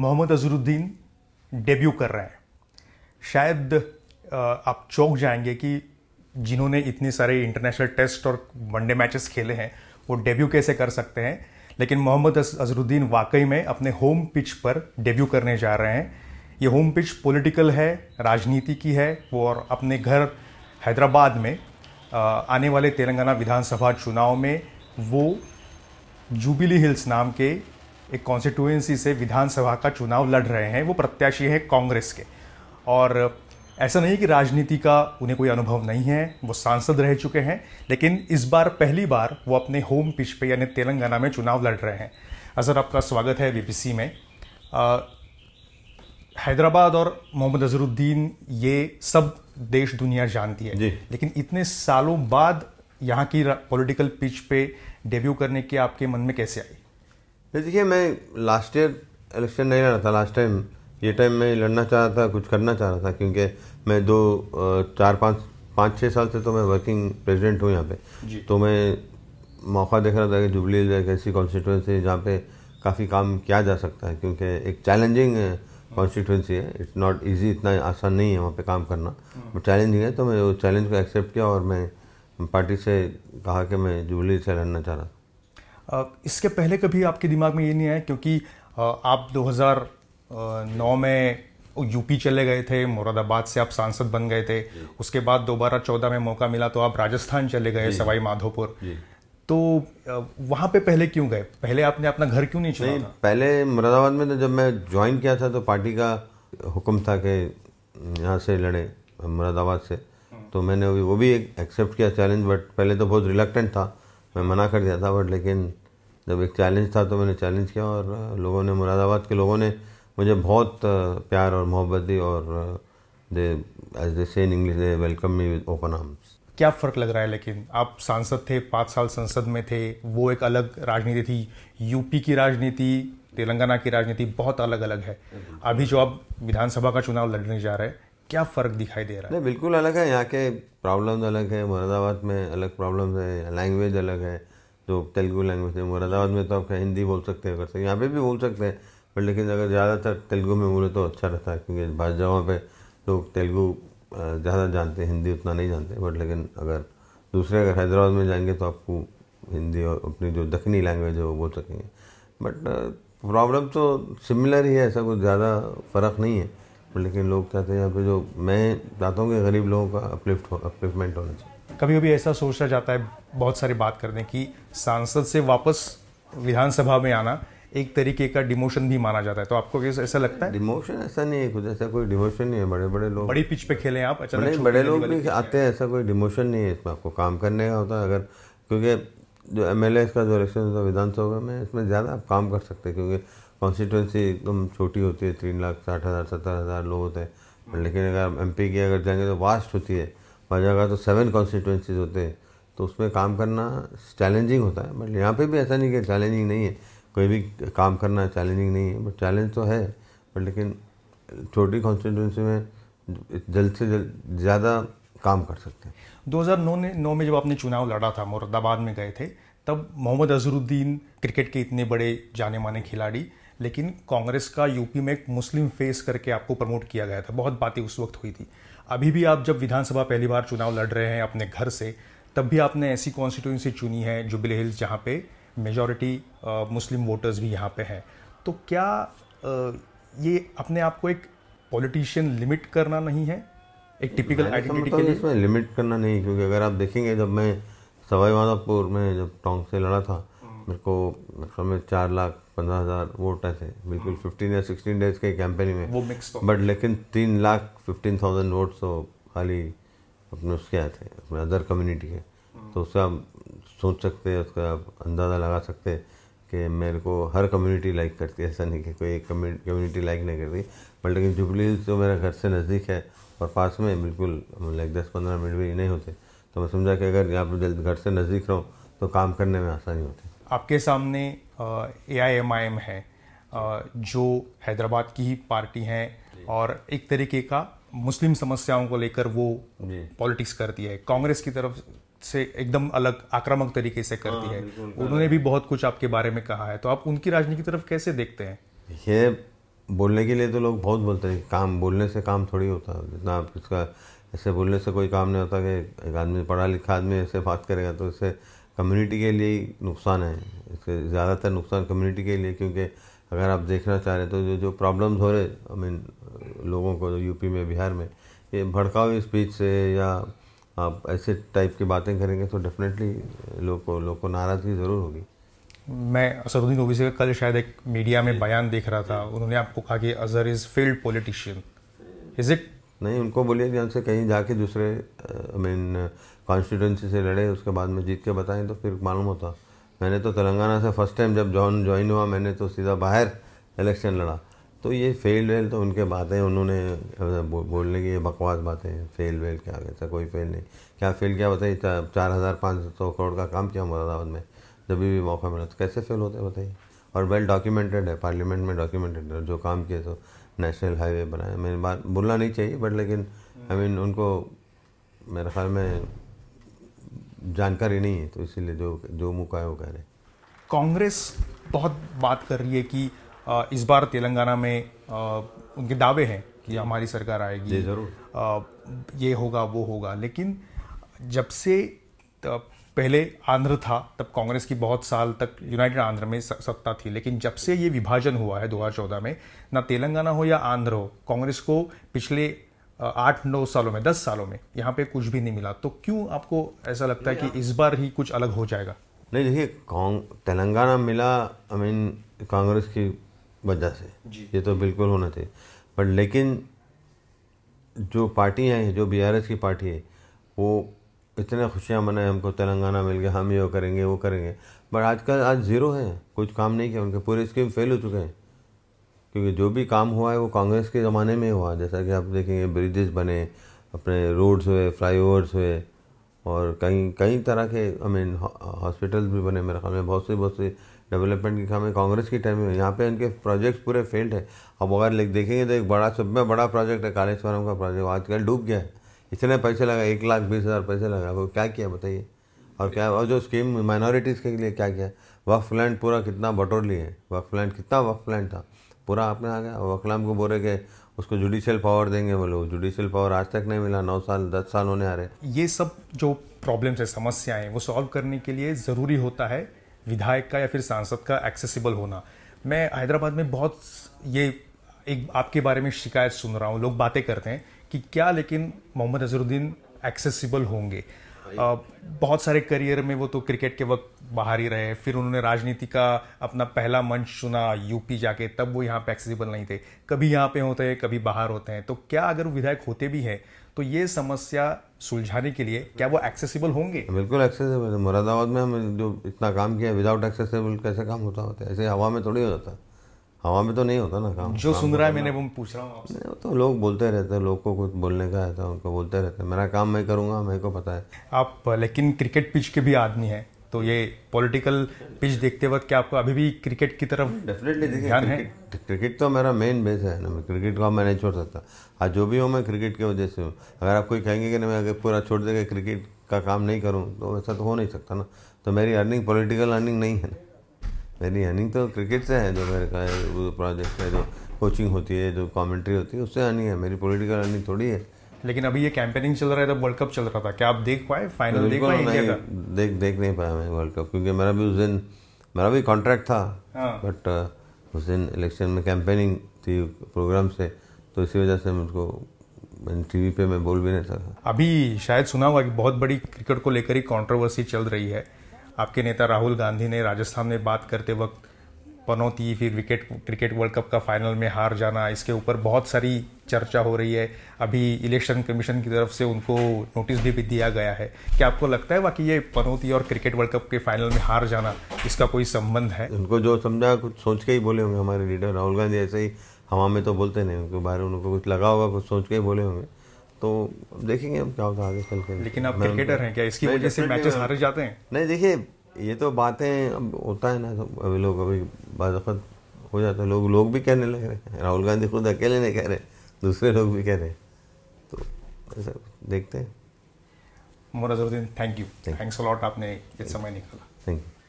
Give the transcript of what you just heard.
Mohammad Azharuddin debut कर रहे हैं शायद आप चौंक जाएंगे कि जिन्होंने इतने सारे इंटरनेशनल टेस्ट और वनडे मैचेस खेले हैं वो डेब्यू कैसे कर सकते हैं लेकिन मोहम्मद अजहरुद्दीन वाकई में अपने होम पिच पर डेब्यू करने जा रहे हैं ये होम पिच पॉलिटिकल है राजनीति की है वो और अपने घर हैदराबाद में आने वाले तेलंगाना विधानसभा चुनाव में वो जूबिली हिल्स नाम के एक कॉन्स्टिट्यूएंसी से विधानसभा का चुनाव लड़ रहे हैं वो प्रत्याशी हैं कांग्रेस के और ऐसा नहीं कि राजनीति का उन्हें कोई अनुभव नहीं है वो सांसद रह चुके हैं लेकिन इस बार पहली बार वो अपने होम पिच पे यानी तेलंगाना में चुनाव लड़ रहे हैं अजहर आपका स्वागत है बीबीसी में आ, हैदराबाद और मोहम्मद अजहरुद्दीन ये सब देश दुनिया जानती है लेकिन इतने सालों बाद यहाँ की पॉलिटिकल पिच पे डेब्यू करने की आपके मन में कैसे आई देखिए मैं लास्ट ईयर इलेक्शन नहीं लड़ा था लास्ट टाइम ये टाइम मैं लड़ना चाह रहा था कुछ करना चाह रहा था क्योंकि मैं दो चार पाँच पाँच छः साल से तो मैं वर्किंग प्रेसिडेंट हूँ यहाँ पे तो मैं मौका देख रहा था कि जुबली एक ऐसी कॉन्स्टिट्यूंसी है जहाँ पे काफ़ी काम किया जा सकता है क्योंकि एक चैलेंजिंग कॉन्स्टिट्यूंसी है इट्स नॉट इजी इतना आसान नहीं है वहाँ पे काम करना वो हाँ। चैलेंजिंग है तो मैं उस चैलेंज को एक्सेप्ट किया और मैं पार्टी से कहा कि मैं जुबली से लड़ना चाह रहा था इसके पहले कभी आपके दिमाग में ये नहीं आया क्योंकि आप 2009 में यूपी चले गए थे मुरादाबाद से आप सांसद बन गए थे उसके बाद दोबारा चौदह में मौका मिला तो आप राजस्थान चले गए सवाई माधोपुर तो वहाँ पे पहले क्यों गए पहले आपने अपना घर क्यों नहीं चुना पहले मुरादाबाद में तो जब मैं ज्वाइन किया था तो पार्टी का हुक्म था कि यहाँ से लड़े मुरादाबाद से हम्म। तो मैंने वो भी एक एक्सेप्ट किया चैलेंज बट पहले तो बहुत रिलेक्टेंट था મે મના કર દેતા થા વો લેકિન જો વેક ચેલેન્જ થા તો મેને ચેલેન્જ કિયા ઓર લોગોને મુરાદાબાદ કે લોગોને મુજે બહોત પ્યાર ઓર મોહબ્બત دی ઓર દે as they say English they welcome me with open arms ક્યા ફર્ક લગ રહા હે લેકિન આપ સંસદ થે 5 સાલ સંસદ મેં થે વો એક અલગ રાજનીતિ થી યુપી કી રાજનીતિ તેલંગાણા કી રાજનીતિ બહોત અલગ અલગ હે આભી જો આપ বিধান સભા કા ચુનાવ લડને જા રહે હે क्या फ़र्क दिखाई दे रहा है नहीं बिल्कुल अलग है यहाँ के प्रॉब्लम अलग है मुरादाबाद में अलग प्रॉब्लम्स है लैंग्वेज अलग है जो तेलुगु लैंग्वेज है मुरादाबाद में तो आप हिंदी बोल सकते हैं कर सकते हैं यहाँ पे भी बोल सकते हैं बट लेकिन अगर ज़्यादातर तेलुगु में बोले तो अच्छा रहता है क्योंकि जगह पर लोग तेलुगु ज़्यादा जानते हैं हिंदी उतना नहीं जानते बट लेकिन अगर दूसरे अगर हैदराबाद में जाएंगे तो आपको हिंदी और अपनी जो दखनी लैंग्वेज है वो बोल सकेंगे बट प्रॉब्लम तो सिमिलर ही है ऐसा कुछ ज़्यादा फ़र्क नहीं है लेकिन लोग कहते हैं यहाँ पे जो मैं चाहता हूँ कि गरीब लोगों का अपलिफ्ट हो अपलिफ्टमेंट होना चाहिए कभी कभी ऐसा सोचा जाता है बहुत सारी बात करने की सांसद से वापस विधानसभा में आना एक तरीके का डिमोशन भी माना जाता है तो आपको कैसे ऐसा लगता है डिमोशन ऐसा नहीं है कुछ ऐसा कोई डिमोशन नहीं है बड़े बड़े लोग बड़ी पिच पे खेले आप अच्छा नहीं बड़े लोग भी आते हैं ऐसा कोई डिमोशन नहीं है इसमें आपको काम करने का होता है अगर क्योंकि जो एम का जो इलेक्शन होता है विधानसभा में इसमें ज़्यादा आप काम कर सकते हैं क्योंकि कॉन्स्टिट्यूंसी एकदम छोटी होती है तीन लाख साठ हज़ार सत्तर हज़ार लोग होते हैं लेकिन अगर एम की अगर जाएंगे तो वास्ट होती है वहाँ जगह तो सेवन कॉन्स्टिट्यूंसीज होते हैं तो उसमें काम करना चैलेंजिंग होता है बट यहाँ पे भी ऐसा नहीं कि चैलेंजिंग नहीं है कोई भी काम करना चैलेंजिंग नहीं है बट चैलेंज तो है बट लेकिन छोटी कॉन्स्टिट्यूंसी में जल्द से जल्द ज़्यादा काम कर सकते हैं दो हज़ार नौ नौ में जब आपने चुनाव लड़ा था मुरादाबाद में गए थे तब मोहम्मद अजहरुद्दीन क्रिकेट के इतने बड़े जाने माने खिलाड़ी लेकिन कांग्रेस का यूपी में एक मुस्लिम फेस करके आपको प्रमोट किया गया था बहुत बातें उस वक्त हुई थी अभी भी आप जब विधानसभा पहली बार चुनाव लड़ रहे हैं अपने घर से तब भी आपने ऐसी कॉन्स्टिट्यूंसी चुनी है जुबली हिल्स जहाँ पे मेजॉरिटी मुस्लिम वोटर्स भी यहाँ पे हैं तो क्या आ, ये अपने आप को एक पॉलिटिशियन लिमिट करना नहीं है एक टिपिकल तो मतलब आइडेंटिटी के लिए इसमें लिमिट करना नहीं क्योंकि अगर आप देखेंगे जब मैं सवाई माधोपुर में जब टोंग से लड़ा था मेरे को समझ चार लाख पंद्रह हज़ार वोट ऐसे बिल्कुल फिफ्टीन या सिक्सटीन डेज के कैंपेनिंग में वो मिक्स बट तो। लेकिन तीन लाख फिफ्टीन थाउजेंड वोट तो खाली अपने उसके आए थे अपने अदर कम्युनिटी के तो उसका आप सोच सकते हैं उसका आप अंदाज़ा लगा सकते हैं कि मेरे को हर कम्युनिटी लाइक करती है ऐसा नहीं कि कोई एक कम्युनिटी लाइक नहीं करती बट लेकिन जुबली जो मेरा घर से नज़दीक है और पास में बिल्कुल लाइक दस पंद्रह मिनट भी नहीं होते तो मैं समझा कि अगर आप घर से नज़दीक रहो तो काम करने में आसानी होती आपके सामने ए आई एम आई एम है जो हैदराबाद की ही पार्टी है और एक तरीके का मुस्लिम समस्याओं को लेकर वो पॉलिटिक्स करती है कांग्रेस की तरफ से एकदम अलग आक्रामक तरीके से करती आ, हाँ, है उन्होंने भी बहुत कुछ आपके बारे में कहा है तो आप उनकी राजनीति की तरफ कैसे देखते हैं ये बोलने के लिए तो लोग बहुत बोलते हैं काम बोलने से काम थोड़ी होता है जितना आप इसका ऐसे बोलने से कोई काम नहीं होता कि एक आदमी पढ़ा लिखा आदमी ऐसे बात करेगा तो इससे कम्युनिटी के लिए ही नुकसान है इसके ज़्यादातर नुकसान कम्युनिटी के लिए क्योंकि अगर आप देखना चाह रहे तो जो जो प्रॉब्लम्स हो रहे आई मीन लोगों को यूपी में बिहार में ये भड़काऊ स्पीच से या आप ऐसे टाइप की बातें करेंगे तो डेफिनेटली लोग को लोग को नाराज़गी ज़रूर होगी मैं असरुद्दीन ओबी का कल शायद एक मीडिया में बयान देख रहा था उन्होंने आपको कहा कि Azhar is failed politician is it नहीं उनको बोलिए कि हमसे कहीं जाके दूसरे आई मीन कॉन्स्टिट्यूंसी से लड़े उसके बाद में जीत के बताएं तो फिर मालूम होता मैंने तो तेलंगाना से फर्स्ट टाइम जब जॉन ज्वाइन हुआ मैंने तो सीधा बाहर इलेक्शन लड़ा तो ये फेल वेल तो उनके बातें उन्होंने बोलने की ये बकवास बातें फेल वेल क्या था कोई फेल नहीं क्या फेल क्या बताइए चार हज़ार पाँच सौ करोड़ का काम किया मुरादाबाद में जब भी मौका मिला तो कैसे फेल होते बताइए और वेल डॉक्यूमेंटेड है पार्लियामेंट में डॉक्यूमेंटेड है जो काम किए तो नेशनल हाईवे बनाए मैंने बात बोलना नहीं चाहिए बट लेकिन आई मीन उनको मेरे ख्याल में जानकारी नहीं है तो इसीलिए जो जो का है वो कह रहे कांग्रेस बहुत बात कर रही है कि इस बार तेलंगाना में उनके दावे हैं कि हमारी सरकार आएगी जरूर ये होगा वो होगा लेकिन जब से पहले आंध्र था तब कांग्रेस की बहुत साल तक यूनाइटेड आंध्र में सत्ता थी लेकिन जब से ये विभाजन हुआ है 2014 में ना तेलंगाना हो या आंध्र हो कांग्रेस को पिछले आठ नौ सालों में दस सालों में यहाँ पे कुछ भी नहीं मिला तो क्यों आपको ऐसा लगता है कि इस बार ही कुछ अलग हो जाएगा नहीं देखिए तेलंगाना मिला आई मीन कांग्रेस की वजह से ये तो बिल्कुल होना चाहिए बट लेकिन जो पार्टी है जो बीआरएस की पार्टी है वो इतने खुशियाँ मनाए हमको तेलंगाना मिल गया हम ये करेंगे वो करेंगे बट आजकल आज ज़ीरो है कुछ काम नहीं किया उनके पूरे स्कीम फेल हो चुके हैं क्योंकि जो भी काम हुआ है वो कांग्रेस के ज़माने में हुआ जैसा कि आप देखेंगे ब्रिजेस बने अपने रोड्स हुए फ्लाईओवर्स हुए और कई कई तरह के आई मीन हॉस्पिटल भी बने मेरे ख्याल में बहुत से बहुत से डेवलपमेंट के काम कांग्रेस की टाइम में यहाँ पे इनके प्रोजेक्ट्स पूरे फेल्ड है अब अगर देखेंगे तो एक बड़ा सब में बड़ा प्रोजेक्ट है कालेश्वरम का प्रोजेक्ट आजकल डूब गया है इतने पैसे लगा एक लाख बीस हज़ार पैसे लगा वो क्या किया बताइए और क्या और जो स्कीम माइनॉरिटीज़ के लिए क्या किया वक्फ लैंड पूरा कितना बटोर लिए वक्फ लैंड कितना वक्फ लैंड था पूरा आप में आ गया वकलाम को बोले कि उसको जुडिशियल पावर देंगे बोलो जुडिशियल पावर आज तक नहीं मिला नौ साल दस साल होने आ रहे ये सब जो प्रॉब्लम्स है समस्याएं वो सॉल्व करने के लिए ज़रूरी होता है विधायक का या फिर सांसद का एक्सेसिबल होना मैं हैदराबाद में बहुत ये एक आपके बारे में शिकायत सुन रहा हूँ लोग बातें करते हैं कि क्या लेकिन मोहम्मद अजहरुद्दीन एक्सेसिबल होंगे बहुत सारे करियर में वो तो क्रिकेट के वक्त बाहर ही रहे फिर उन्होंने राजनीति का अपना पहला मंच चुना यूपी जाके तब वो यहाँ पे एक्सेसिबल नहीं थे कभी यहाँ पे होते हैं कभी बाहर होते हैं तो क्या अगर विधायक होते भी हैं तो ये समस्या सुलझाने के लिए क्या वो एक्सेसिबल होंगे बिल्कुल एक्सेसिबल मुरादाबाद में हम जो इतना काम किया विदाउट एक्सेसिबल कैसे काम होता होता है ऐसे हवा में थोड़ी हो जाता है हवा में तो नहीं होता ना काम जो काम सुन रहा है मैंने वो पूछ रहा हूँ आपसे तो लोग बोलते रहते हैं लोग को कुछ बोलने का है तो उनको बोलते रहते हैं मेरा काम मैं करूँगा मेरे को पता है आप लेकिन क्रिकेट पिच के भी आदमी हैं तो ये पॉलिटिकल पिच देखते वक्त क्या आपको अभी भी क्रिकेट की तरफ डेफिनेटली ध्यान है क्रिकेट तो मेरा मेन बेस है ना मैं क्रिकेट को मैं नहीं छोड़ सकता आज जो भी हूँ मैं क्रिकेट की वजह से हूँ अगर आप कोई कहेंगे कि मैं अगर पूरा छोड़ देगा क्रिकेट का काम नहीं करूँ तो वैसा तो हो नहीं सकता ना तो मेरी अर्निंग पॉलिटिकल अर्निंग नहीं है ना मेरी अर्निंग तो क्रिकेट से है जो मेरे का वो प्रोजेक्ट है जो कोचिंग होती है जो कमेंट्री होती है उससे अर्निंग है मेरी पॉलिटिकल अर्निंग थोड़ी है लेकिन अभी ये कैंपेनिंग चल रहा है तो वर्ल्ड कप चल रहा था क्या आप देख पाए फाइनल देख पाए नहीं, का देख देख नहीं पाया मैं वर्ल्ड कप क्योंकि मेरा भी उस दिन मेरा भी कॉन्ट्रैक्ट था बट हाँ। uh, उस दिन इलेक्शन में कैंपेनिंग थी प्रोग्राम से तो इसी वजह से मुझको टी टीवी पे मैं बोल भी नहीं सकता अभी शायद सुना हुआ कि बहुत बड़ी क्रिकेट को लेकर ही कंट्रोवर्सी चल रही है आपके नेता राहुल गांधी ने राजस्थान में बात करते वक्त पनौती फिर विकेट क्रिकेट वर्ल्ड कप का फाइनल में हार जाना इसके ऊपर बहुत सारी चर्चा हो रही है अभी इलेक्शन कमीशन की तरफ से उनको नोटिस भी, भी दिया गया है क्या आपको लगता है बाकी ये पनौती और क्रिकेट वर्ल्ड कप के फाइनल में हार जाना इसका कोई संबंध है उनको जो समझा कुछ सोच के ही बोले होंगे हमारे लीडर राहुल गांधी ऐसे ही हवा में तो बोलते नहीं बारे बाहर उनको कुछ लगा होगा कुछ सोच के ही बोले होंगे तो देखेंगे हम क्या होता है आगे चल के लेकिन आप क्रिकेटर हैं क्या इसकी वजह से मैचेस हारे जाते हैं नहीं देखिए ये तो बातें अब होता है ना तो अभी लोग अभी बाजफत हो जाते हैं लोग लोग भी कहने लग रहे हैं राहुल गांधी खुद अकेले नहीं कह रहे दूसरे लोग भी कह रहे हैं तो ऐसा देखते हैं मोराजरुद्दीन थैंक यू थैंक्स लॉट आपने ये समय निकाला थैंक यू